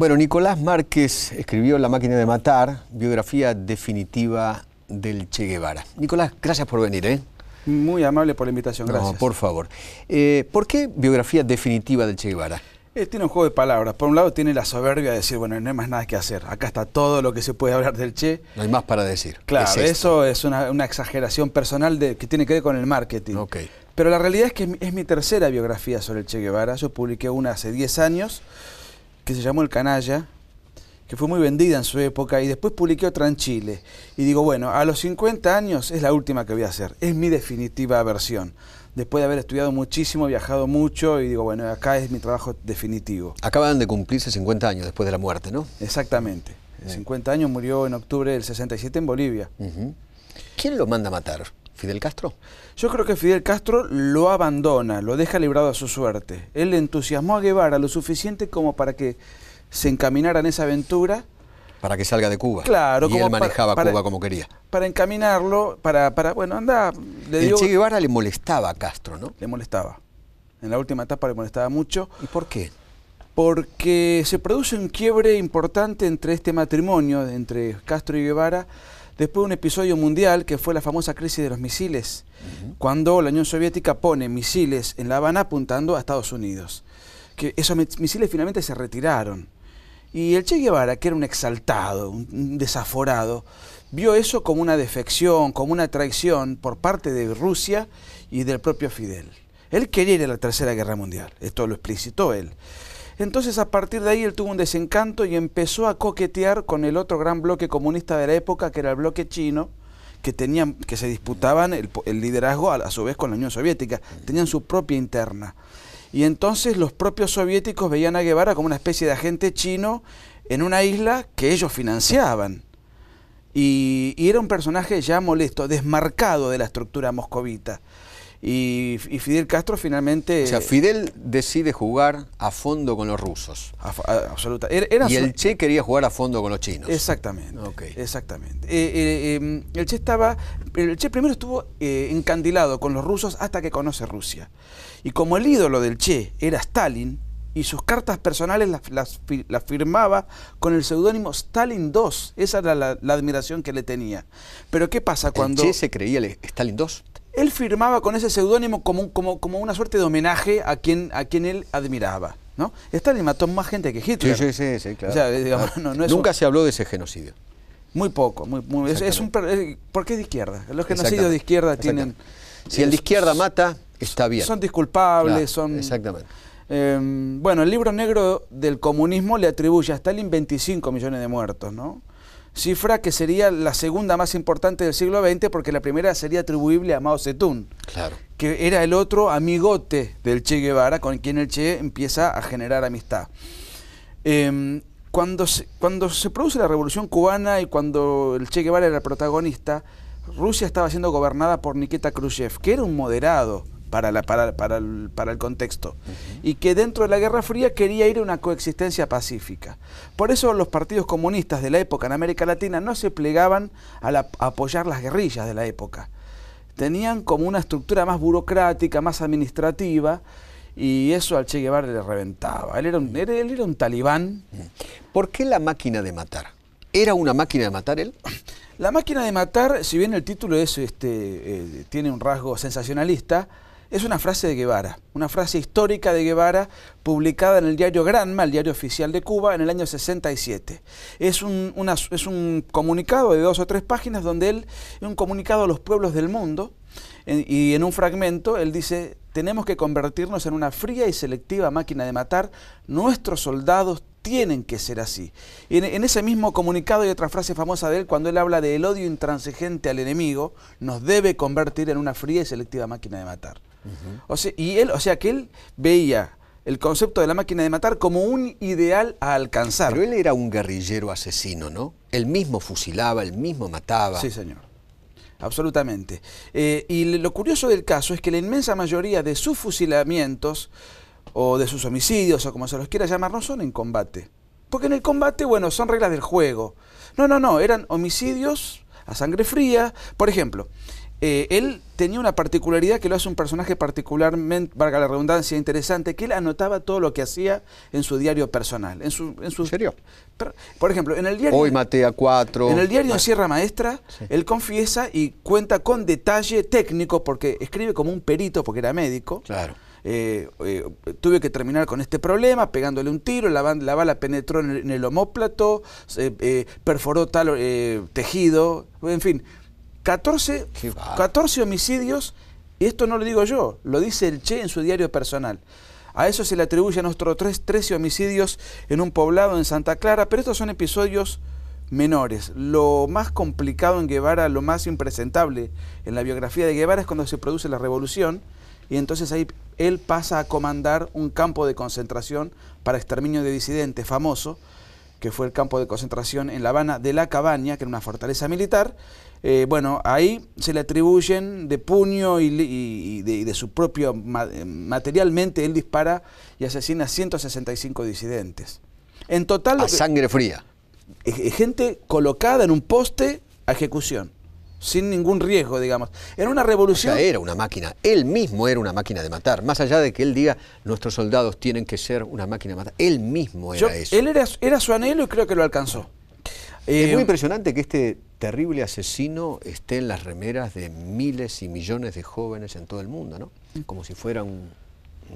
Bueno, Nicolás Márquez escribió La máquina de matar, biografía definitiva del Che Guevara. Nicolás, gracias por venir. ¿eh? Muy amable por la invitación, gracias. No, por favor. Eh, ¿Por qué biografía definitiva del Che Guevara? Eh, tiene un juego de palabras. Por un lado tiene la soberbia de decir, bueno, no hay más nada que hacer. Acá está todo lo que se puede hablar del Che. No hay más para decir. Claro, eso es una, exageración personal de, que tiene que ver con el marketing. Okay. Pero la realidad es que es mi tercera biografía sobre el Che Guevara. Yo publiqué una hace 10 años que se llamó El Canalla, que fue muy vendida en su época, y después publiqué otra en Chile. Y digo, bueno, a los 50 años es la última que voy a hacer, es mi definitiva versión. Después de haber estudiado muchísimo, viajado mucho, y digo, bueno, acá es mi trabajo definitivo. Acaban de cumplirse 50 años después de la muerte, ¿no? Exactamente. 50 eh. años murió en octubre del 67 en Bolivia. ¿Quién lo manda a matar? Fidel Castro? Yo creo que Fidel Castro lo abandona, lo deja librado a su suerte. Él entusiasmó a Guevara lo suficiente como para que se encaminara en esa aventura. Para que salga de Cuba. Claro. Y él manejaba Cuba como quería. Para encaminarlo, para, bueno, anda... el Che Guevara le molestaba a Castro, ¿no? Le molestaba. En la última etapa le molestaba mucho. ¿Y por qué? Porque se produce un quiebre importante entre este matrimonio, entre Castro y Guevara, Después de un episodio mundial que fue la famosa crisis de los misiles, cuando la Unión Soviética pone misiles en La Habana apuntando a Estados Unidos. Que esos misiles finalmente se retiraron. Y el Che Guevara, que era un exaltado, un desaforado, vio eso como una defección, como una traición por parte de Rusia y del propio Fidel. Él quería ir a la Tercera Guerra Mundial, esto lo explicitó él. Entonces a partir de ahí él tuvo un desencanto y empezó a coquetear con el otro gran bloque comunista de la época, que era el bloque chino, que, tenían, que se disputaban el, liderazgo a, su vez con la Unión Soviética, tenían su propia interna. Y entonces los propios soviéticos veían a Guevara como una especie de agente chino en una isla que ellos financiaban. y, era un personaje ya molesto, desmarcado de la estructura moscovita. Y, Fidel Castro finalmente... O sea, Fidel decide jugar a fondo con los rusos. Absolutamente. absoluta. y el Che quería jugar a fondo con los chinos. Exactamente. Okay. Exactamente. Eh, eh, em, el Che estaba... El Che primero estuvo eh, encandilado con los rusos hasta que conoce Rusia. Y como el ídolo del Che era Stalin, y sus cartas personales las, firmaba con el seudónimo Stalin II. Esa era la, admiración que le tenía. Pero ¿qué pasa cuando... ¿El Che se creía Stalin II? él firmaba con ese seudónimo como, como, como, una suerte de homenaje a quien, a quien él admiraba. ¿no? Stalin mató más gente que Hitler. Sí, sí, sí, claro. Nunca se habló de ese genocidio. Muy poco, muy, es, eh, ¿por qué de izquierda? Los genocidios de izquierda tienen... Si el de izquierda mata, está bien. Son disculpables, son... Exactamente. Em, bueno, el libro negro del comunismo le atribuye a Stalin 25 millones de muertos, ¿no? cifra que sería la segunda más importante del siglo XX porque la primera sería atribuible a Mao Zedong, claro. que era el otro amigote del Che Guevara con quien el Che empieza a generar amistad. Em, cuando, se, cuando se produce la revolución cubana y cuando el Che Guevara era protagonista, Rusia estaba siendo gobernada por Nikita Khrushchev, que era un moderado, para, el, contexto. Y que dentro de la Guerra Fría quería ir a una coexistencia pacífica. Por eso los partidos comunistas de la época en América Latina no se plegaban a, apoyar las guerrillas de la época. Tenían como una estructura más burocrática, más administrativa, y eso al Che Guevara le reventaba. Él era un, él, era un talibán. ¿Por qué la máquina de matar? ¿Era una máquina de matar él? La máquina de matar, si bien el título es, este, eh, tiene un rasgo sensacionalista, es una frase de Guevara, una frase histórica de Guevara publicada en el diario Granma, el diario oficial de Cuba, en el año 67. Es un, comunicado de dos o tres páginas donde él, en un comunicado a los pueblos del mundo, y en un fragmento él dice, tenemos que convertirnos en una fría y selectiva máquina de matar, nuestros soldados tienen que ser así. En, en, ese mismo comunicado hay otra frase famosa de él cuando él habla del odio intransigente al enemigo, nos debe convertir en una fría y selectiva máquina de matar o sea, y él, o sea que él veía el concepto de la máquina de matar como un ideal a alcanzar. Pero él era un guerrillero asesino, ¿no? Él mismo fusilaba, él mismo mataba. Sí, señor. Absolutamente. Eh, y lo curioso del caso es que la inmensa mayoría de sus fusilamientos o de sus homicidios o como se los quiera llamar no son en combate. Porque en el combate, bueno, son reglas del juego. No, no, no, eran homicidios a sangre fría. Por ejemplo, eh, él tenía una particularidad que lo hace un personaje particularmente, valga la redundancia, interesante, que él anotaba todo lo que hacía en su diario personal. En, su, serio? por ejemplo, en el diario... Hoy Matea 4... En el diario Sierra Maestra, él confiesa y cuenta con detalle técnico, porque escribe como un perito, porque era médico. Claro. Eh, eh, tuve que terminar con este problema pegándole un tiro, la, la bala penetró en el, homóplato, perforó tal tejido, en fin, 14, homicidios, y esto no lo digo yo, lo dice el Che en su diario personal. A eso se le atribuyen otros 13 homicidios en un poblado en Santa Clara, pero estos son episodios menores. Lo más complicado en Guevara, lo más impresentable en la biografía de Guevara es cuando se produce la revolución y entonces ahí él pasa a comandar un campo de concentración para exterminio de disidentes famoso, que fue el campo de concentración en La Habana de La Cabaña, que era una fortaleza militar. Eh, bueno, ahí se le atribuyen de puño y, de, su propio eh, materialmente, él dispara y asesina a 165 disidentes. En total... A sangre fría. Gente colocada en un poste a ejecución sin ningún riesgo, digamos. Era una revolución... era una máquina, él mismo era una máquina de matar, más allá de que él diga, nuestros soldados tienen que ser una máquina de matar, él mismo era eso. Él era, su anhelo y creo que lo alcanzó. es eh, muy impresionante que este terrible asesino esté en las remeras de miles y millones de jóvenes en todo el mundo, ¿no? Mm. Como si fuera un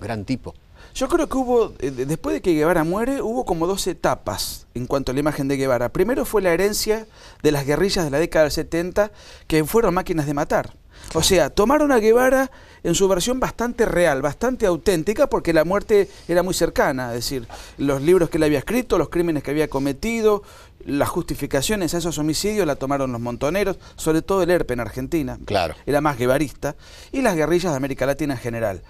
gran tipo. Yo creo que hubo, eh, después de que Guevara muere, hubo como dos etapas en cuanto a la imagen de Guevara. Primero fue la herencia de las guerrillas de la década del 70, que fueron máquinas de matar. O sea, tomaron a Guevara en su versión bastante real, bastante auténtica, porque la muerte era muy cercana, es decir, los libros que él había escrito, los crímenes que había cometido, las justificaciones a esos homicidios la tomaron los montoneros, sobre todo el ERP en Argentina, claro. era más guevarista, y las guerrillas de América Latina en general.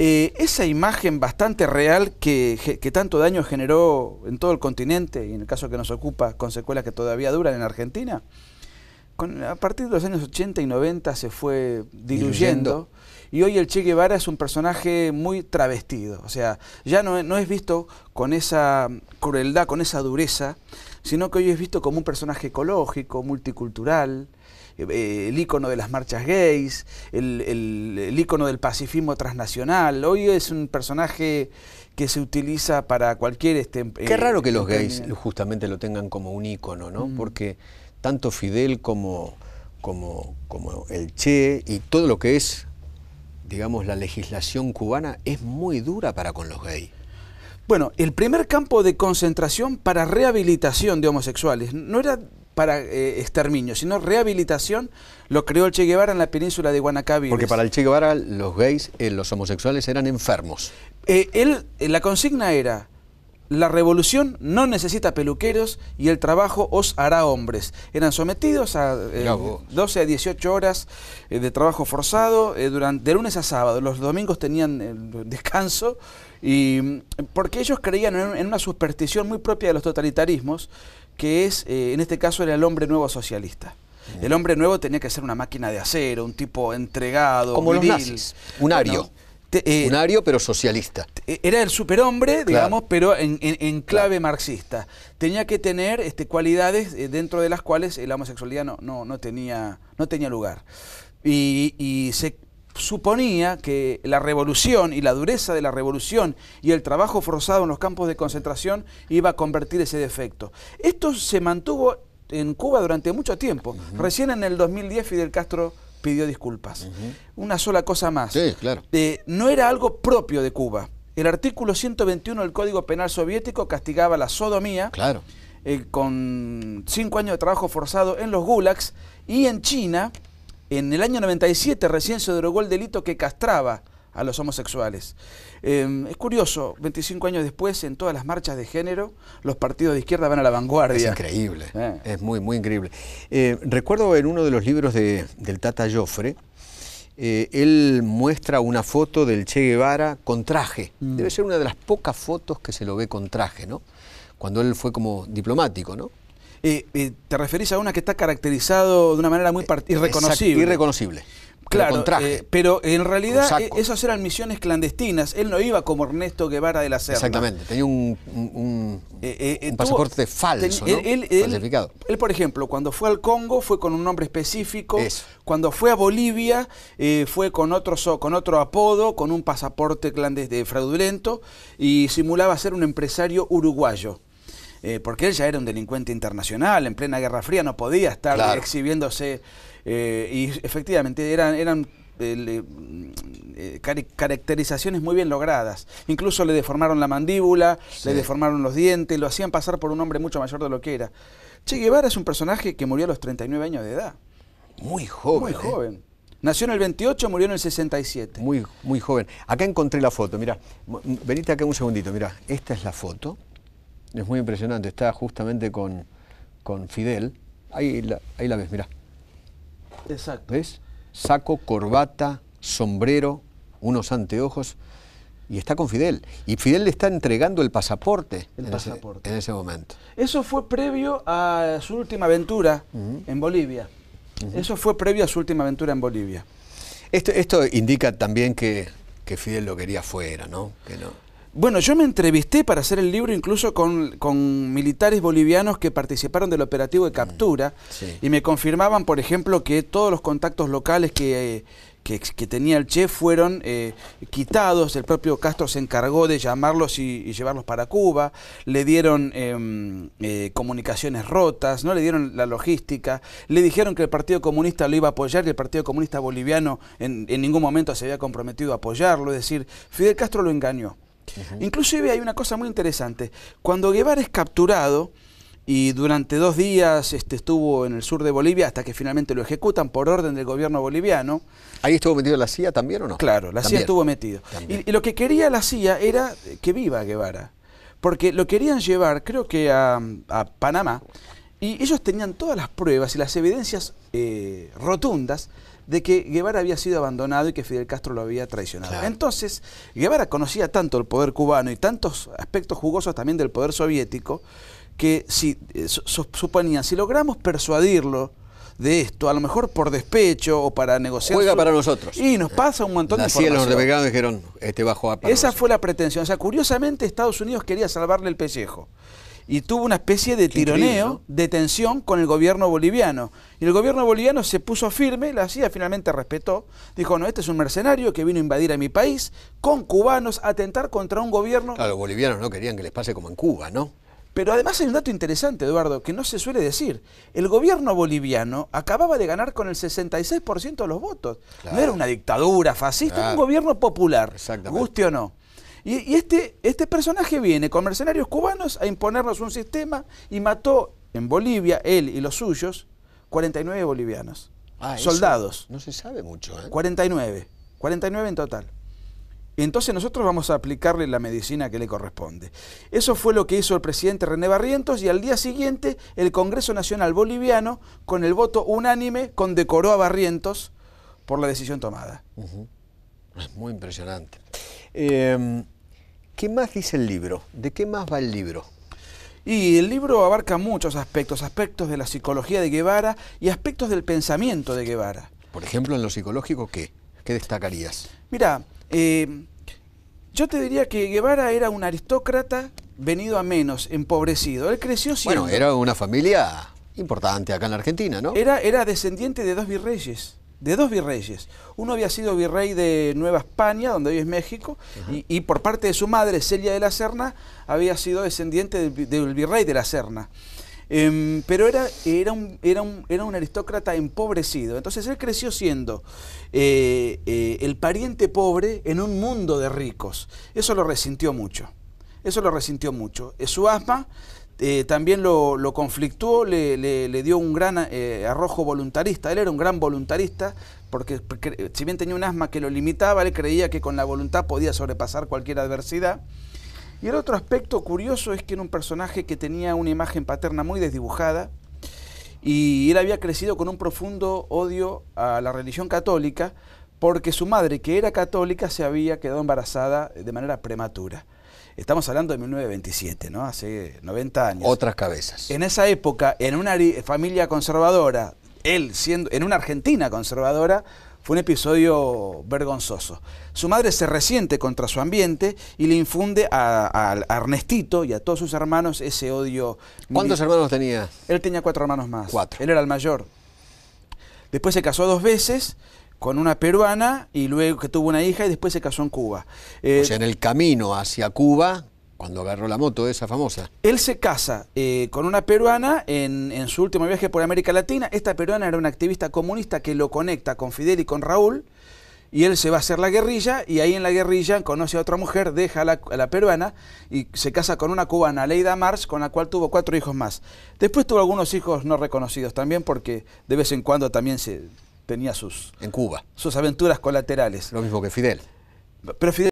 Eh, esa imagen bastante real que, tanto daño generó en todo el continente, y en el caso que nos ocupa, con secuelas que todavía duran en Argentina, a partir de los años 80 y 90 se fue diluyendo, y hoy el Che Guevara es un personaje muy travestido, o sea, ya no, no es visto con esa crueldad, con esa dureza, sino que hoy es visto como un personaje ecológico, multicultural, eh, el ícono de las marchas gays, el, el, ícono del pacifismo transnacional. Hoy es un personaje que se utiliza para cualquier... Este, em, Qué raro que los eh, gays justamente lo tengan como un ícono, ¿no? Mm. Porque tanto Fidel como, como, como el Che y todo lo que es, digamos, la legislación cubana es muy dura para con los gays. Bueno, el primer campo de concentración para rehabilitación de homosexuales no era para eh, exterminio, sino rehabilitación, lo creó el Che Guevara en la península de Guanacabí. Porque para el Che Guevara los gays, eh, los homosexuales eran enfermos. Eh, él, la consigna era, la revolución no necesita peluqueros y el trabajo os hará hombres. Eran sometidos a 12 a 18 horas de trabajo forzado durante, de lunes a sábado. Los domingos tenían descanso y mm, porque ellos creían en, una superstición muy propia de los totalitarismos que es, eh, en este caso era el hombre nuevo socialista. El hombre nuevo tenía que ser una máquina de acero, un tipo entregado, como los un ario. Eh, un ario pero socialista. Eh, era el superhombre, digamos, pero en, clave marxista. Tenía que tener este, cualidades dentro de las cuales la homosexualidad no, no, tenía, no tenía lugar. Y, y se suponía que la revolución y la dureza de la revolución y el trabajo forzado en los campos de concentración iba a convertir ese defecto. Esto se mantuvo en Cuba durante mucho tiempo. Recién en el 2010 Fidel Castro pidió disculpas. Una sola cosa más. Sí, claro. Eh, no era algo propio de Cuba. El artículo 121 del Código Penal Soviético castigaba la sodomía. Claro. Eh, con cinco años de trabajo forzado en los gulags y en China en el año 97 recién se derogó el delito que castraba a los homosexuales. Em, es curioso, 25 años después, en todas las marchas de género, los partidos de izquierda van a la vanguardia. Es increíble, eh. es muy, muy increíble. Eh, recuerdo en uno de los libros del Tata Joffre, eh, él muestra una foto del Che Guevara con traje. Mm. Debe ser una de las pocas fotos que se lo ve con traje, ¿no? Cuando él fue como diplomático, ¿no? Eh, eh, te referís a una que está caracterizado de una manera muy irreconocible. Eh, exacto, irreconocible. Claro, pero en realidad esas eran misiones clandestinas. Él no iba como Ernesto Guevara de la Serna. Exactamente, tenía un, pasaporte falso, ¿no? él, por ejemplo, cuando fue al Congo fue con un nombre específico. Cuando fue a Bolivia fue con otro, con otro apodo, con un pasaporte clandestino fraudulento y simulaba ser un empresario uruguayo. Eh, porque él ya era un delincuente internacional, en plena Guerra Fría no podía estar exhibiéndose. Eh, y efectivamente eran, eran eh, caracterizaciones muy bien logradas. Incluso le deformaron la mandíbula, le deformaron los dientes, lo hacían pasar por un hombre mucho mayor de lo que era. Che Guevara es un personaje que murió a los 39 años de edad. Muy joven. Muy joven. Nació en el 28, murió en el 67. Muy, muy joven. Acá encontré la foto, mira. Venite acá un segundito, mira. Esta es la foto. Es muy impresionante, está justamente con, con Fidel. Ahí la, ahí la ves, mirá. Exacto. ¿Ves? Saco, corbata, sombrero, unos anteojos y está con Fidel. Y Fidel le está entregando el pasaporte, en, Ese, momento. Eso fue previo a su última aventura en Bolivia. Eso fue previo a su última aventura en Bolivia. Esto, esto indica también que, que Fidel lo quería fuera, ¿no? Que no. Bueno, yo me entrevisté para hacer el libro incluso con, militares bolivianos que participaron del operativo de mm, captura y me confirmaban, por ejemplo, que todos los contactos locales que, tenía el Che fueron eh, quitados, el propio Castro se encargó de llamarlos y, llevarlos para Cuba, le dieron em, eh, comunicaciones rotas, no le dieron la logística, le dijeron que el Partido Comunista lo iba a apoyar y el Partido Comunista Boliviano en, en ningún momento se había comprometido a apoyarlo, es decir, Fidel Castro lo engañó. Inclusive hay una cosa muy interesante. Cuando Guevara es capturado y durante dos días este, estuvo en el sur de Bolivia hasta que finalmente lo ejecutan por orden del gobierno boliviano. ¿Ahí estuvo metido la CIA también o no? Claro, la CIA estuvo metido. Y, lo que quería la CIA era que viva Guevara. Porque lo querían llevar, creo que a, Panamá, y ellos tenían todas las pruebas y las evidencias eh, rotundas de que Guevara había sido abandonado y que Fidel Castro lo había traicionado. Entonces, Guevara conocía tanto el poder cubano y tantos aspectos jugosos también del poder soviético, que si, eh, suponían, si logramos persuadirlo, de esto, a lo mejor por despecho o para negociar. Juega para nosotros. Y nos pasa un montón de los de dijeron, este bajo a Esa fue la pretensión. O sea, curiosamente Estados Unidos quería salvarle el pellejo y tuvo una especie de tironeo, de tensión con el gobierno boliviano. Y el gobierno boliviano se puso firme, la CIA finalmente respetó, dijo, no, este es un mercenario que vino a invadir a mi país con cubanos, a atentar contra un gobierno... Claro, los bolivianos no querían que les pase como en Cuba, ¿no? Pero además hay un dato interesante, Eduardo, que no se suele decir. El gobierno boliviano acababa de ganar con el 66% de los votos. No era una dictadura fascista, era un gobierno popular, guste o no. Y, este, este personaje viene con mercenarios cubanos a imponernos un sistema y mató en Bolivia, él y los suyos, 49 bolivianos. Ah, soldados. No se sabe mucho, ¿eh? 49. 49 en total. Entonces nosotros vamos a aplicarle la medicina que le corresponde. Eso fue lo que hizo el presidente René Barrientos y al día siguiente el Congreso Nacional Boliviano, con el voto unánime, condecoró a Barrientos por la decisión tomada. Es muy impresionante. Em, ¿Qué más dice el libro? ¿De qué más va el libro? Y el libro abarca muchos aspectos, aspectos de la psicología de Guevara y aspectos del pensamiento de Guevara. Por ejemplo, en lo psicológico, ¿qué? ¿Qué destacarías? Mira, eh, yo te diría que Guevara era un aristócrata venido a menos, empobrecido. Él creció Bueno, era una familia importante acá en la Argentina, ¿no? Era, era descendiente de dos virreyes de dos virreyes. Uno había sido virrey de Nueva España, donde hoy es México, y, por parte de su madre, Celia de la Serna, había sido descendiente del, virrey de la Serna. Em, pero era, era, un, era, un, era, un, aristócrata empobrecido. Entonces él creció siendo eh, eh, el pariente pobre en un mundo de ricos. Eso lo resintió mucho. Eso lo resintió mucho. Eh, su asma eh, también lo, conflictuó, le, dio un gran eh, arrojo voluntarista. Él era un gran voluntarista porque, porque eh, si bien tenía un asma que lo limitaba, él creía que con la voluntad podía sobrepasar cualquier adversidad. Y el otro aspecto curioso es que era un personaje que tenía una imagen paterna muy desdibujada y él había crecido con un profundo odio a la religión católica porque su madre, que era católica, se había quedado embarazada de manera prematura. Estamos hablando de 1927, ¿no? Hace 90 años. Otras cabezas. En esa época, en una familia conservadora, él siendo, en una Argentina conservadora, fue un episodio vergonzoso. Su madre se resiente contra su ambiente y le infunde a, Ernestito y a todos sus hermanos ese odio. ¿Cuántos hermanos tenía? Él tenía cuatro hermanos más. Cuatro. Él era el mayor. Después se casó dos veces con una peruana y luego que tuvo una hija y después se casó en Cuba. Eh, o sea, en el camino hacia Cuba, cuando agarró la moto esa famosa. Él se casa eh, con una peruana en, su último viaje por América Latina. Esta peruana era una activista comunista que lo conecta con Fidel y con Raúl. Y él se va a hacer la guerrilla y ahí en la guerrilla conoce a otra mujer, deja a la, a la peruana y se casa con una cubana, Leida Mars, con la cual tuvo cuatro hijos más. Después tuvo algunos hijos no reconocidos también porque de vez en cuando también se, tenía sus... En Cuba. Sus aventuras colaterales. Lo mismo que Fidel. Pero Fidel